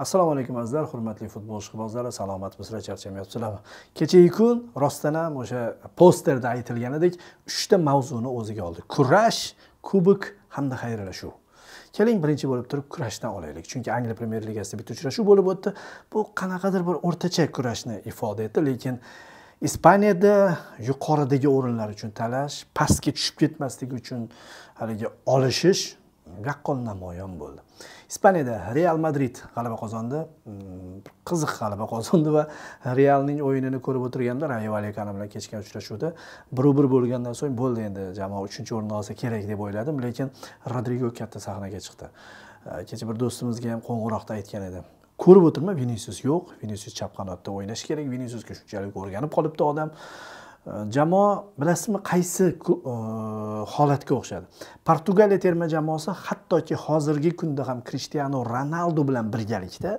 assalomu alaykum azizlar hurmatli futbol ishqibozlari salomatmisizlar charchamayapsizlarmi kechagi kun rostdan ham o'sha posterda aytilganidek uchta mavzuni o'ziga oldi kurash kubok hamda xayrlashuv keling birinchi bo'lib turib kurashdan olaylik chunki angliya premyer ligasida bitta uchrashuv bo'lib o'tdi bu qanaqadir bir o'rtacha kurashni ifoda etdi lekin ispaniyada yuqoridagi o'rinlar uchun talash pastga tushib ketmasligi uchun haligi olishish yaqqol namoyon bo'ldi ispaniyada real madrid g'alaba qozondi mm, qiziq g'alaba qozondi va realning o'yinini ko'rib o'tirganda rayo valikani bilan kechgan uchrashuvda bir bir bo'lgandan so'ng bo'ldi endi jamoa uchinchi o'rinni olsa kerak deb o'yladim lekin rodrigo katta sahnaga chiqdi kecha bir do'stimizga ham qo'ng'iroqda aytgan edim ko'rib o'tirma vinisius yo'q vinisius chap qanotda o'ynashi kerak vinisiusga shunchalik o'rganib qolibdi odam Э, jamoa bilasizmi qaysi e, holatga o'xshadi portugaliya terma jamoasi hattoki hozirgi kunda ham krishtianu ronaldu bilan birgalikda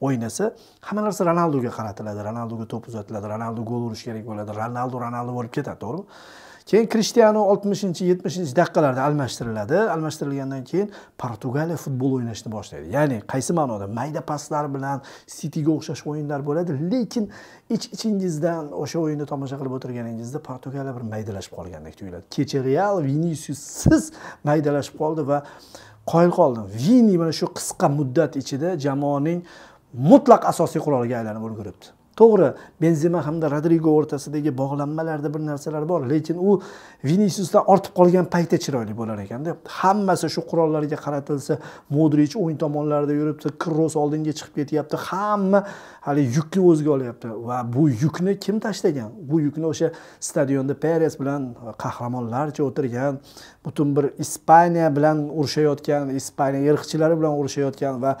o'ynasa hamma narsa ronalduga qaratiladi ronalduga to'p uzatiladi ronaldu gol urishi kerak bo'ladi ronaldu ronaldu bo'lib ketadi to'g'rimi keyin krishtianu oltmishinchi yetmishinchi daqiqalarda almashtiriladi almashtirilgandan keyin portugaliya futbol o'ynashni boshlaydi ya'ni qaysi ma'noda mayda paslar bilan sitiga o'xshash o'yinlar bo'ladi lekin ich ichingizdan o'sha o'yinni tomosha qilib o'tirganingizda portugaliya bir maydalashib qolgandek tuyuladi kecha real siz maydalashib qoldi va qoyil qoldim vini mana shu qisqa muddat ichida jamoaning mutlaq asosiy quroliga aylanib ulguribdi to'g'ri benzema hamda rodrigo o'rtasidagi bog'lanmalarda bir narsalar bor lekin u vinisiusdan ortib qolgan paytda chiroyli bo'lar ekanda hammasi shu qurollarga qaratilsa modrich o'ng tomonlarida yuribdi kroos oldinga chiqib ketyapti hamma hali yukni o'ziga olyapti va bu yukni kim tashlagan bu yukni o'sha stadionda peres bilan qahramonlarcha o'tirgan butun bir ispaniya bilan urushayotgan ispaniya irqchilari bilan urushayotgan va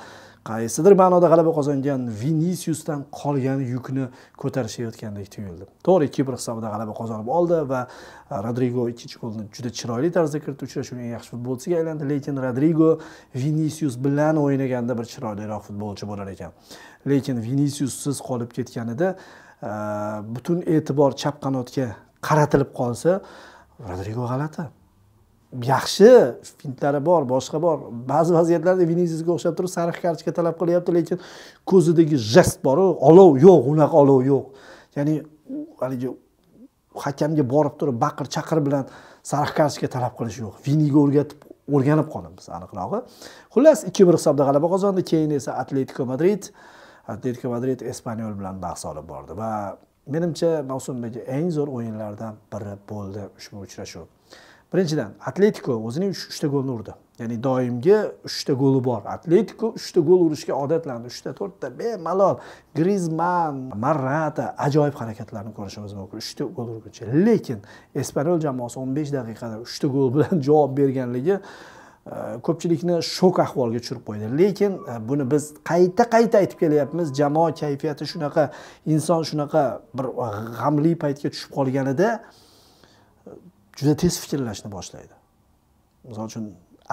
qaysidir ma'noda g'alaba qozongan vinisiusdan qolgan yukni ko'tarishayotgandek tuyuldi to'g'ri ikki bir hisobida g'alaba qozonib oldi va rodrigo ikkinchi golni juda chiroyli tarzda kiritdi uchrashuvning eng yaxshi futbolchisiga aylandi lekin rodrigo vinisius bilan o'ynaganda bir chiroyliroq futbolchi bo'lar ekan lekin vinisiussiz qolib ketganida e, butun e'tibor chap qanotga qaratilib qolsa rodrigo g'alati yaxshi fintlari bor boshqa bor ba'zi vaziyatlarda vinizisga o'xshab turib sariq kartochka talab qilyapti lekin ko'zidagi jest boru olov yo'q unaqa olov yo'q ya'ni haligi hakamga borib turib baqir chaqir bilan sariq kartochka talab qilish yo'q viniga o'rgatib o'rganib qolamiz aniqrog'i xullas ikki bir hisobda g'alaba qozondi keyin esa atletiko madrid atletiko madrid espanyol bilan bahs olib bordi va menimcha mavsumdagi eng zo'r o'yinlardan biri bo'ldi ushbu uchrashuv birinchidan atletiko o'zining uchta golni urdi ya'ni doimgi uchta goli bor atletiko uchta gol urishga odatlandi uchta to'rtta bemalol grizman marrata ajoyib harakatlarni ko'rishimiz mumkin uchta gol urguncha lekin espanol jamoasi o'n besh daqiqada uchta gol bilan javob berganligi e, ko'pchilikni shok ahvolga tushirib qo'ydi lekin e, buni biz qayta qayta aytib kelyapmiz jamoa kayfiyati shunaqa inson shunaqa bir e, g'amli paytga tushib qolganida juda tez fikrlashni boshlaydi misol uchun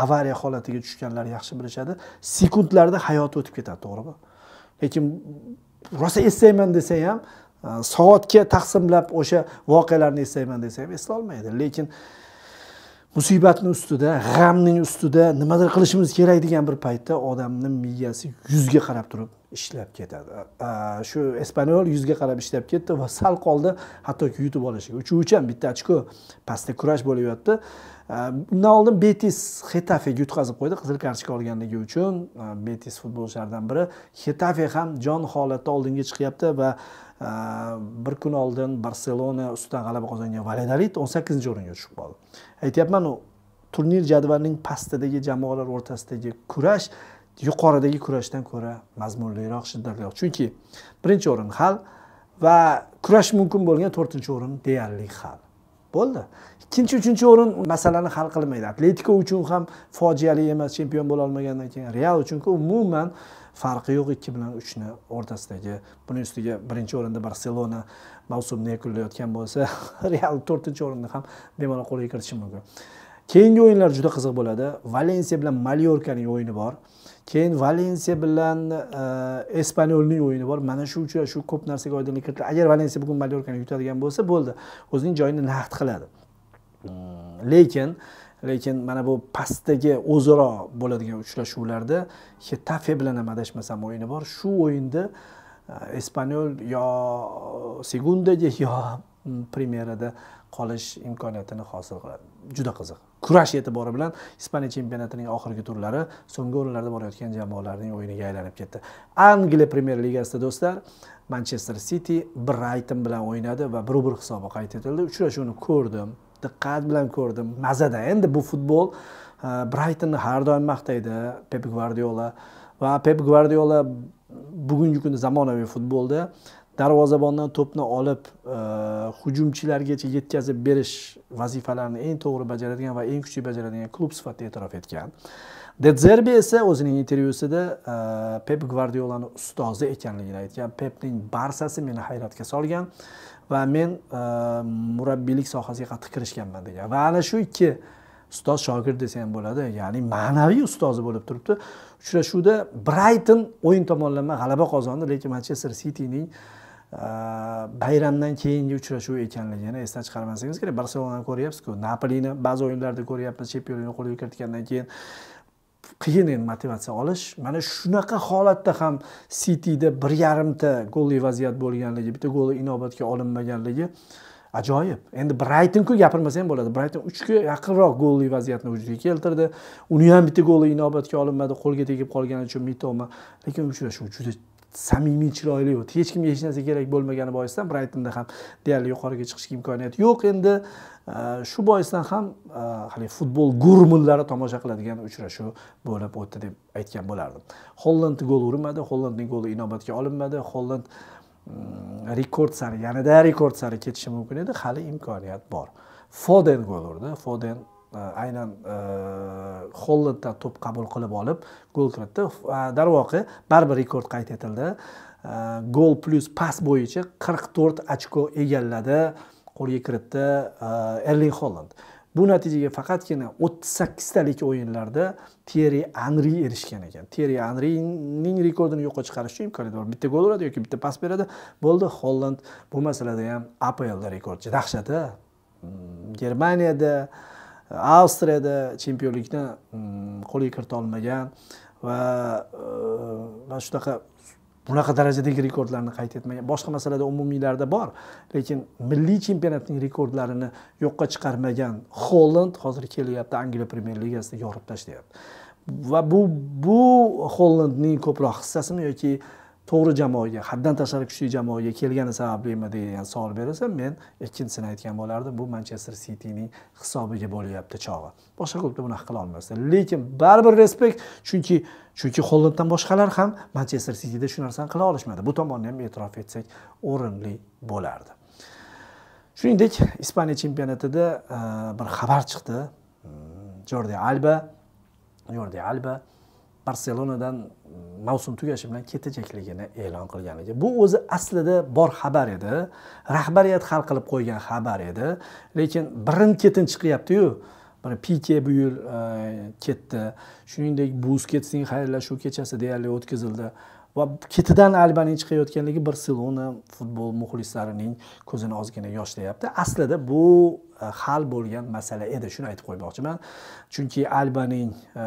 avariya holatiga tushganlar yaxshi bilishadi sekundlarda hayoti o'tib ketadi to'g'rimi lekin rosa eslayman desa ham e, soatga taqsimlab o'sha voqealarni eslayman desa ham eslolmaydi lekin musibatni ustida g'amning ustida nimadir qilishimiz kerak degan bir paytda odamni miyasi yuzga qarab turib ishlab ketadi shu espanyol yuzga qarab ishlab ketdi va sal qoldi hattoki yutib olishiga uch ham bitta ochko pastda kurash yotdi undan oldin betis xetafega yutqazib qo'ydi qizil kartochka olganligi uchun betis futbolchilaridan biri xetafe ham jon holatda oldinga chiqyapti va Э, bir kun oldin barselona ustidan g'alaba qozongan valedolid o'n sakkizinchi o'ringa tushib qoldi aytyapmanu turnir jadvalining pastidagi jamoalar o'rtasidagi kurash yuqoridagi kurashdan ko'ra mazmunliroq shiddatliroq chunki birinchi o'rin hal va kurash mumkin bo'lgan to'rtinchi o'rin deyarli hal bo'ldi ikkinchi uchinchi o'rin masalani hal qilmaydi atletiko uchun ham fojiali emas chempion bo'la olmagandan keyin real uchunku umuman farqi yo'q ikki bilan uchni o'rtasidagi buning ustiga birinchi o'rinda barselona mavsumni yakunlayotgan bo'lsa real to'rtinchi o'rinni ham bemalol qo'lga kiritishi mumkin keyingi o'yinlar juda qiziq bo'ladi valensiya bilan malyorkaning o'yini bor keyin valensiya bilan e, espanyolning o'yini bor mana shu uchrashuv ko'p narsaga oydinlik kiritadi agar valensiya bugun malyorkani yutadigan bo'lsa bo'ldi o'zining joyini naqd qiladi hmm, lekin lekin mana bu pastdagi o'zaro bo'ladigan uchrashuvlarda xetafe bilan ham adashmasam o'yini bor shu o'yinda e, espanyol yo segundaga yo hmm, premyerada qolish imkoniyatini hosil qiladi juda qiziq kurash e'tibori bilan ispaniya chempionatining oxirgi turlari so'nggi o'rinlarda borayotgan jamoalarning o'yiniga aylanib ketdi angliya premyer ligasida do'stlar manchester city brayton bilan o'ynadi va bir bir hisobi qayd etildi uchrashuvni ko'rdim diqqat bilan ko'rdim mazada endi bu futbol e, braytonni har doim maqtaydi pep gvardiola va pep gvardiola bugungi kunda zamonaviy futbolda darvozabondan to'pni olib e, hujumchilargacha yetkazib berish vazifalarini eng to'g'ri bajaradigan va eng kuchli bajaradigan klub sifatida e'tirof etgan de zerbi esa o'zining intervyusida e, pep gvardiolani ustozi ekanligini aytgan pepning barsasi meni hayratga solgan va men e, murabbiylik sohasiga qattiq kirishganman degan va ana shu ikki ustoz shogird desa ham bo'ladi ya'ni ma'naviy ustozi bo'lib turibdi uchrashuvda brayton o'yin tomonlama g'alaba qozondi lekin manchester sitining uh, bayramdan keyingi uchrashuv ekanligini esdan chiqarmasangiz kerak barselonani ko'ryapsizku napolini ba'zi o'yinlarda ko'ryapmiz chempionlikni qo'lga kiritgandan keyin qiyin endi motivatsiya olish mana shunaqa holatda ham sitida bir yarimta golli vaziyat bo'lganligi bitta gol inobatga olinmaganligi ajoyib endi braytonku gapirmasa ham bo'ladi brayton uchga yaqinroq golli vaziyatni vujudga keltirdi uni ham bitta goli inobatga olinmadi qo'lga tegib qolgani uchun mitoma lekin uchrashuv juda samimiy chiroyli o'tdi hech kimga hech narsa kerak bo'lmagani boisdan braytonda ham deyarli yuqoriga chiqishga imkoniyat yo'q endi shu boisdan ham e, hali futbol gurmunlari tomosha qiladigan uchrashuv bo'lib o'tdi deb aytgan bo'lardim holland gol urmadi hollandning goli inobatga olinmadi holland mm, rekord sari yanada rekord sari ketishi mumkin edi hali imkoniyat bor foden gol urdi foden Э, aynan э, hollandda to'p qabul qilib olib gol kiritdi va e, darvoqe baribir rekord qayd etildi e, gol plyus pas bo'yicha qirq to'rt ochko egalladi qo'lga kiritdi e, erling Holland. bu natijaga faqatgina o'ttiz sakkiztalik o'yinlarda teri anri erishgan ekan teri anrining rekordini yo'qqa chiqarish uchun imkoniyat bor bitta gol uradi yoki bitta pas beradi bo'ldi Holland bu masalada ham aplda rekordchi dahshat hmm, Germaniyada avstriyada chempionlikni mm, qo'lga kirita olmagan va e, mana shunaqa bunaqa darajadagi rekordlarni qayd etmagan boshqa masalada umumiylarda bor lekin milliy chempionatning rekordlarini yo'qqa chiqarmagan holland hozir kelyapti angliya premyer ligasida yorib tashlayapti va bu bu hollandning ko'proq hissasimi yoki to'g'ri jamoaga haddan tashqari kuchli jamoaga kelgani sabablimi degan savol berilsa men ikkinchisini aytgan bo'lardim bu manchester sitining hisobiga bo'lyapti chog'i boshqa klubda bunaqa qila olmasdi lekin baribir respekt chunki chunki hollanddan boshqalar ham manchester sitida shu narsani qila olishmadi bu tomonni ham e'tirof etsak o'rinli bo'lardi shuningdek ispaniya chempionatida e, bir xabar chiqdi hmm, jordi alba jordi alba barselonadan mavsum tugashi bilan ketajakligini e'lon qilganligi bu o'zi aslida bor xabar edi rahbariyat hal qilib qo'ygan xabar edi lekin birin ketin chiqyaptiyu mana pike bu yil e, ketdi shuningdek busketsning xayrlashuv kechasi deyarli o'tkazildi va ketidan albaning chiqayotganligi barselona futbol muxlislarining ko'zini ozgina yoshlayapti aslida bu e, hal bo'lgan masala edi shuni aytib qo'ymoqchiman chunki albaning e,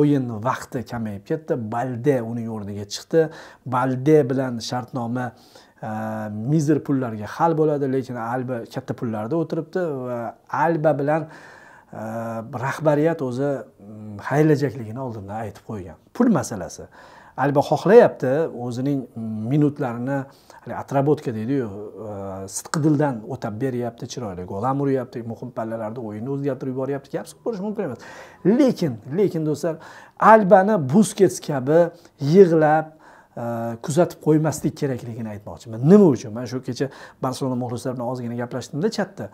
o'yin vaqti kamayib ketdi balde uning o'rniga chiqdi balde bilan shartnoma mizr pullarga hal bo'ladi lekin alba katta pullarda o'tiribdi va alba bilan Э, rahbariyat o'zi haylajakligini mm, oldindan aytib qo'ygan pul masalasi alba xohlayapti o'zining mm, minutlarini отработка deydiyu e, sidqi dildan o'tab beryapti chiroyli gol ham uryapti muhim pallalarda o'yinni o'zgartirib yuboryapti gap so'z bo'lishi mumkin emas lekin lekin do'stlar albani buskets kabi yig'lab e, kuzatib qo'ymaslik kerakligini aytmoqchiman nima uchun man shu kecha barselona muxlislari bilan ozgina gaplashdimda chatda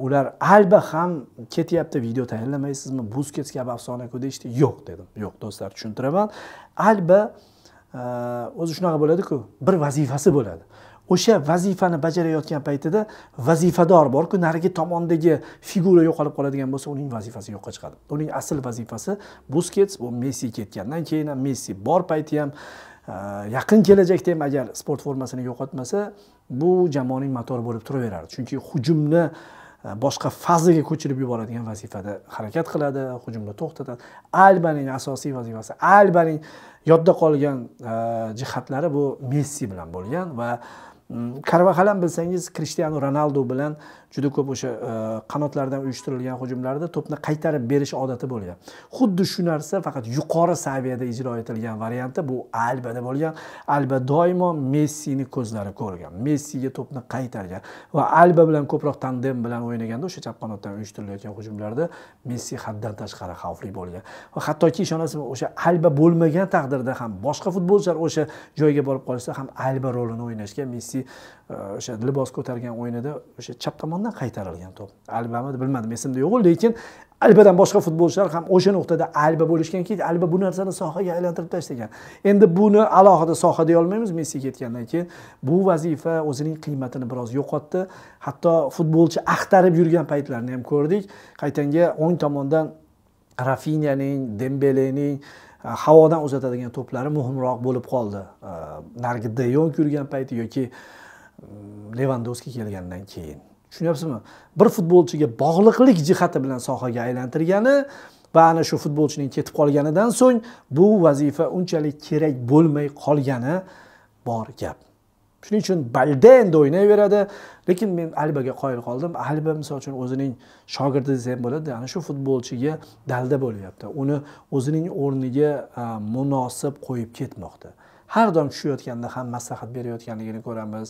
ular alba ham ketyapti video tayyorlamaysizmi buskets kabi afsonaku deyishdi işte, yo'q dedim yo'q do'stlar tushuntiraman alba o'zi shunaqa bo'ladiku bir vazifasi bo'ladi o'sha vazifani bajarayotgan paytida vazifador borku narigi tomondagi figura yo'qolib qoladigan bo'lsa uning vazifasi yo'qqa chiqadi uning asl vazifasi buskets bu messi ketgandan keyin ham messi bor payti ham yaqin kelajakda ham agar sport formasini yo'qotmasa bu jamoaning motori bo'lib turaveradi chunki hujumni E, boshqa fazaga ko'chirib yuboradigan vazifada harakat qiladi hujumni to'xtatadi albaning asosiy vazifasi albaning yodda qolgan e, jihatlari bu messi bilan bo'lgan va mm, karvaxalan bilsangiz krishtianu ronaldu bilan juda ko'p o'sha e, qanotlardan uyushtirilgan hujumlarda to'pni qaytarib berish odati bo'lgan xuddi shu narsa faqat yuqori saviyada ijro etilgan varianti bu albada bo'lgan alba doimo messini ko'zlari ko'rgan messiga to'pni qaytargan va alba bilan ko'proq tandem bilan o'ynaganda o'sha chap qanotdan uyushtirilayotgan hujumlarda messi haddan tashqari xavfli bo'lgan va hattoki ishonasizmi o'sha alba bo'lmagan taqdirda ham boshqa futbolchilar o'sha joyga borib qolishsa ham alba rolini o'ynashga messi e, o'sha libos ko'targan o'yinida o'sha chap tomon tomonidan qaytarilgan to'p albami bilmadim esimda yo'q lekin albadan boshqa futbolchilar ham o'sha nuqtada alba bo'lishgan keyin alba bu narsani sohaga aylantirib tashlagan endi buni alohida soha deyolmaymiz messi ketgandan keyin bu vazifa o'zining qiymatini biroz yo'qotdi hatto futbolchi axtarib yurgan paytlarini ham ko'rdik qaytanga o'ng tomondan rafinyaning dembelening e, havodan uzatadigan to'plari muhimroq bo'lib qoldi e, narigi de yong yurgan payti yoki mm, levandovskiy kelgandan keyin tushunyapsizmi bir futbolchiga bog'liqlik jihati bilan sohaga aylantirgani va ana shu futbolchining ketib qolganidan so'ng bu vazifa unchalik kerak bo'lmay qolgani bor gap shuning uchun balda endi o'ynayveradi lekin men albaga qoyil qoldim alba misol uchun o'zining shogirdi desa ham bo'ladi ana shu futbolchiga dalda bo'lyapti uni o'zining o'rniga munosib qo'yib ketmoqda har doim tushayotganda ham maslahat berayotganligini ko'ramiz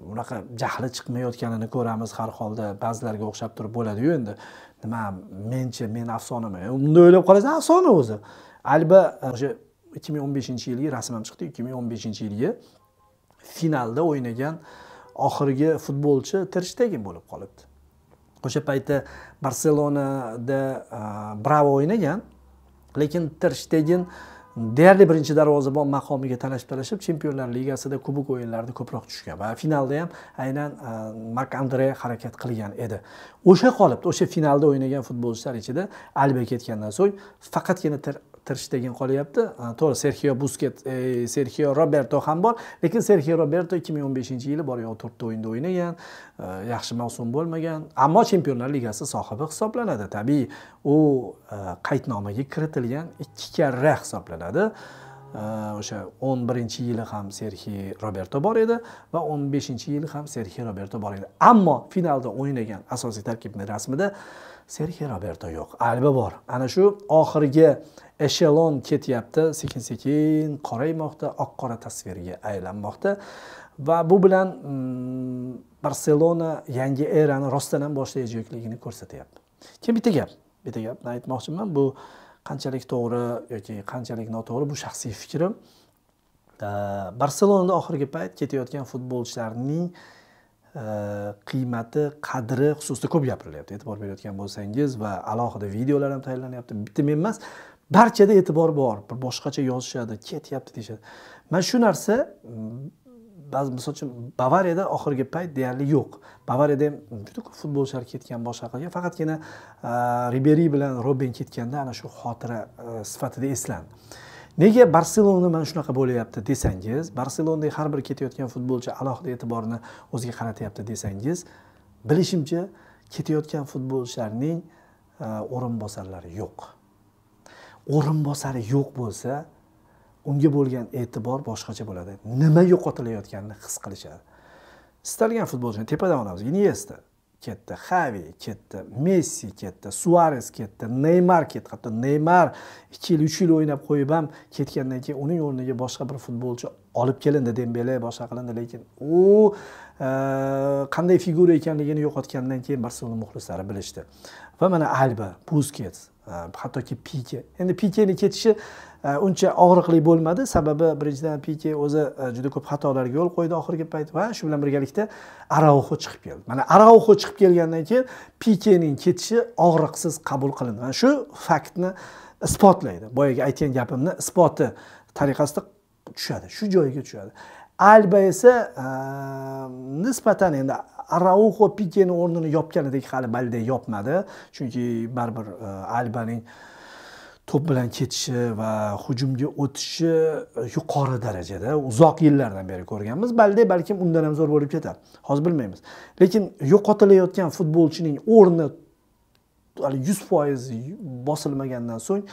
unaqa jahli chiqmayotganini ko'ramiz har holda ba'zilarga o'xshab turib bo'ladiyu endi nima menchi men afsonaman unda o'ylab qolasiz afsona o'zi alba e, o'sha ikki ming o'n beshinchi yilgi rasm ham chiqdi ikki ming o'n beshinchi yilgi finalda o'ynagan oxirgi futbolchi tirishtegin bo'lib qolibdi o'sha paytda barselonada e, bravo o'ynagan lekin uh, deyarli birinchi darvozabon maqomiga talashib talashib chempionlar ligasida kubok o'yinlarida ko'proq tushgan va finalda ham aynan e, mark andre harakat qilgan edi o'sha qolipda o'sha finalda o'ynagan futbolchilar ichida alba ketgandan so'ng faqatgina tirishtegin qolyapti to'g'ri serxio busket Sergio serxio roberto ham bor lekin serxio roberto 2015 yili bor yo'q to'rtta o'yinda o'ynagan e, yaxshi mavsum bo'lmagan ammo chempionlar ligasi sohibi hisoblanadi tabiiy u e, qaydnomaga kiritilgan ikki karra hisoblanadi e, o'sha o'n birinchi yili ham serxi roberto bor edi va o'n beshinchi yili ham serxi roberto bor edi ammo finalda o'ynagan asosiy tarkibni rasmida serxi roberto yo'q alba bor ana shu oxirgi eshelon ketyapti sekin sekin qoraymoqda oq qora tasvirga aylanmoqda va bu bilan mm, barselona yangi erani rostdan ham boshlayotganligini ko'rsatyapti keyin bitta gap bitta gapni aytmoqchiman bu qanchalik to'g'ri yoki qanchalik noto'g'ri bu shaxsiy fikrim barselonada oxirgi payt ketayotgan futbolchilarning Э, qiymati qadri xususida ko'p gapirilyapti e'tibor berayotgan bo'lsangiz va alohida videolar ham tayyorlanyapti bitta men emas barchada e'tibor bor bir boshqacha yozishadi ketyapti deyishadi mana shu narsa mm, ba'zi misol uchun bavariyada oxirgi payt deyarli yo'q bavariyada ham juda ko'p futbolchilar ketgan boshqa qilgan faqatgina e, riberi bilan robin ketganda ana shu xotira e, sifatida eslandi nega barselona mana shunaqa bo'lyapti desangiz barselonadagi har bir ketayotgan futbolchi alohida e'tiborni o'ziga qaratyapti desangiz bilishimcha ketayotgan futbolchilarning e, o'rinbosarlari yo'q o'rinbosari yo'q bo'lsa unga bo'lgan e'tibor boshqacha bo'ladi nima yo'qotilayotganini his qilishadi istalgan futbolchini tepadan olamiz inyesta ketdi xavi ketdi messi ketdi suares ketdi neymar ketdi hatto neymar ikki yil uch yil o'ynab qo'yib ham ketgandan keyin uning o'rniga boshqa bir futbolchi olib kelindi dembele boshqa qilindi lekin u e, qanday figura ekanligini yo'qotgandan keyin barselona muxlislari bilishdi va mana alba buskets e, hattoki pike endi pikeni ketishi e, uncha og'riqli bo'lmadi sababi birinchidan pike o'zi e, juda ko'p xatolarga yo'l qo'ydi oxirgi payt va shu bilan birgalikda arauxo chiqib keldi mana arauxo chiqib kelgandan keyin pikening ketishi og'riqsiz qabul qilindi mana shu faktni isbotlaydi boyagi aytgan gapimni isboti tariqasida tushadi shu joyiga tushadi alba esa nisbatan endi Araujo pikeni o'rnini yopgan edik hali balda yopmadi chunki baribir e, albaning to'p bilan ketishi va hujumga o'tishi e, yuqori darajada uzoq yillardan beri ko'rganmiz balde balkim undan ham zo'r bo'lib ketar hozir bilmaymiz lekin yo'qotilayotgan futbolchining o'rni yuz foiz bosilmagandan so'ng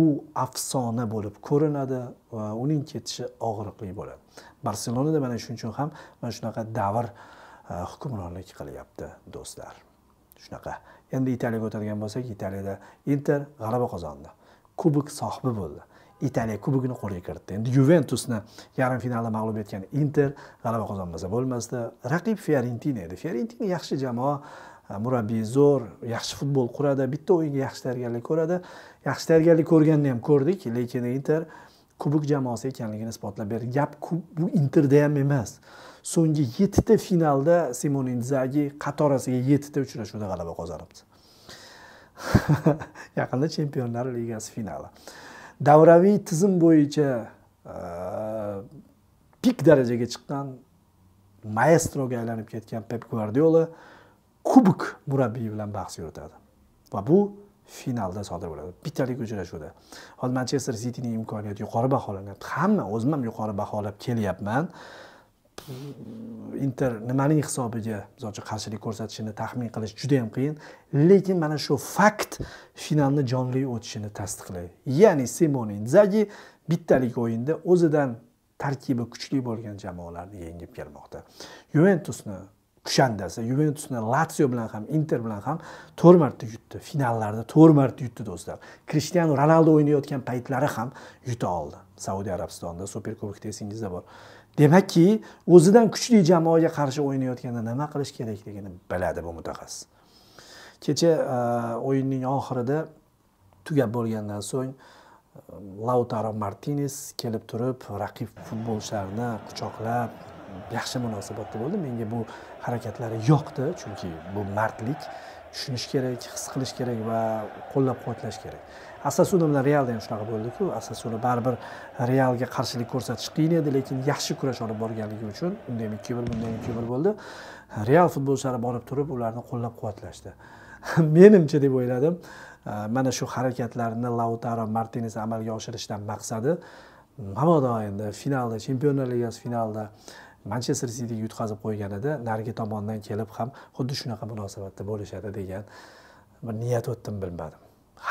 u afsona bo'lib ko'rinadi va uning ketishi og'riqli bo'ladi barselonada mana shuning uchun ham mana shunaqa davr hukmronlik qilyapti do'stlar shunaqa endi italiyaga o'tadigan bo'lsak italiyada inter g'alaba qozondi kubok sohibi bo'ldi italiya kubogini qo'lga kiritdi endi yuventusni yarim finalda mag'lub etgan inter g'alaba qozonmasa bo'lmasdi raqib fiorentina edi fiorentina yaxshi jamoa murabbiy zo'r yaxshi futbol quradi bitta o'yinga yaxshi tayyorgarlik ko'radi yaxshi tayyorgarlik ko'rganini ham ko'rdik lekin inter kubok jamoasi ekanligini isbotlab berdi gap bu interda ham emas so'nggi yettita finalda simon inzagi qatorasiga yettita uchrashuvda g'alaba qozonibdi yaqinda chempionlar ligasi finali davraviy tizim bo'yicha e, pik darajaga chiqqan maestroga aylanib ketgan pep gvardiola kubok murabbiyi bilan bahs yuritadi va bu finalda sodir bo'ladi bittalik uchrashuvda hozir manchester sitining imkoniyati yuqori baholanyapti hamma o'zim ham yuqori baholab kelyapman inter nimaning hisobiga misol uchun qarshilik ko'rsatishini taxmin qilish juda yam qiyin lekin mana shu fakt finalni jonli o'tishini tasdiqlaydi ya'ni simone inzagi bittalik o'yinda o'zidan tarkibi kuchli bo'lgan jamoalarni yengib kelmoqda yuventusni kushandasi yuventusni latsio bilan ham inter bilan ham to'rt marta yutdi finallarda to'rt marta yutdi do'stlar krishtianu ronaldo o'ynayotgan paytlari ham yuta oldi saudiya arabistonida super kubokda esingizda bor demakki o'zidan kuchli jamoaga qarshi o'ynayotganda nima qilish kerakligini biladi bu mutaxassis kecha uh, o'yinning oxirida tugab bo'lgandan so'ng uh, lautaro martines kelib turib raqib futbolchilarni quchoqlab yaxshi munosabatda bo'ldi menga bu harakatlari yoqdi chunki bu mardlik tushunish kerak his qilish kerak va qo'llab quvvatlash kerak asasuna bilan realda ham shunaqa bo'ldiku asasuna baribir realga qarshilik ko'rsatish qiyin edi lekin yaxshi kurash olib borganligi uchun unda ham ikki bir bunda ham ikki bir bo'ldi real futbolchilari borib turib ularni qo'llab quvvatlashdi menimcha deb o'yladim mana shu harakatlarni lautaro martines amalga oshirishdan maqsadi mabodo endi finalda chempionlar ligasi finalida manchester sitiga yutqazib qo'yganida narigi tomondan kelib ham xuddi shunaqa munosabatda bo'lishadi degan bir niyat o'tdim bilmadim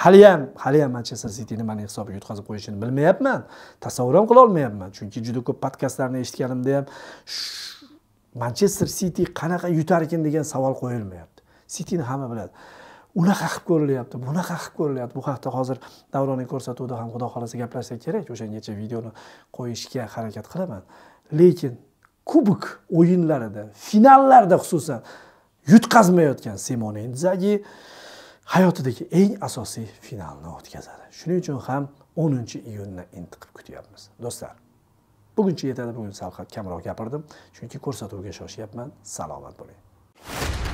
haliyam haliyam manchester sitini mani hisobiga yutqazib qo'yishini bilmayapman tasavvur ham qilolmayapman chunki juda ko'p podkastlarni eshitganimda ham manchester siti qanaqa yutarkin degan savol qo'yilmayapti sitini hamma biladi unaqa qilib ko'rilyapti bunaqa qilib ko'rilyapti bu haqda hozir davronning ko'rsatuvda ham xudo xohlasa gaplashsak kerak o'shangacha videoni qo'yishga harakat qilaman lekin kubok o'yinlarida finallarda xususan yutqazmayotgan simone inzagi hayotidagi eng asosiy finalni o'tkazadi shuning uchun ham o'ninchi iyunni intiqib kutyapmiz do'stlar buguncha yetadi bugun sal kamroq gapirdim chunki ko'rsatuvga shoshyapman salomat bo'ling